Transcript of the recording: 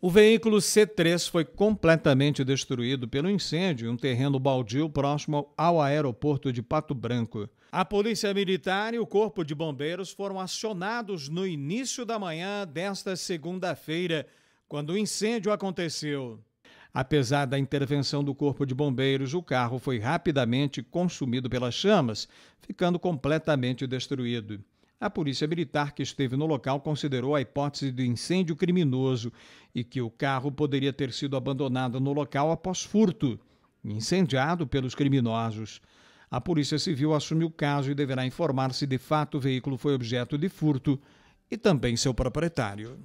O veículo C3 foi completamente destruído pelo incêndio em um terreno baldio próximo ao aeroporto de Pato Branco. A Polícia Militar e o Corpo de Bombeiros foram acionados no início da manhã desta segunda-feira, quando o incêndio aconteceu. Apesar da intervenção do Corpo de Bombeiros, o carro foi rapidamente consumido pelas chamas, ficando completamente destruído. A polícia militar que esteve no local considerou a hipótese de incêndio criminoso e que o carro poderia ter sido abandonado no local após furto, incendiado pelos criminosos. A Polícia Civil assumiu o caso e deverá informar se de fato o veículo foi objeto de furto e também seu proprietário.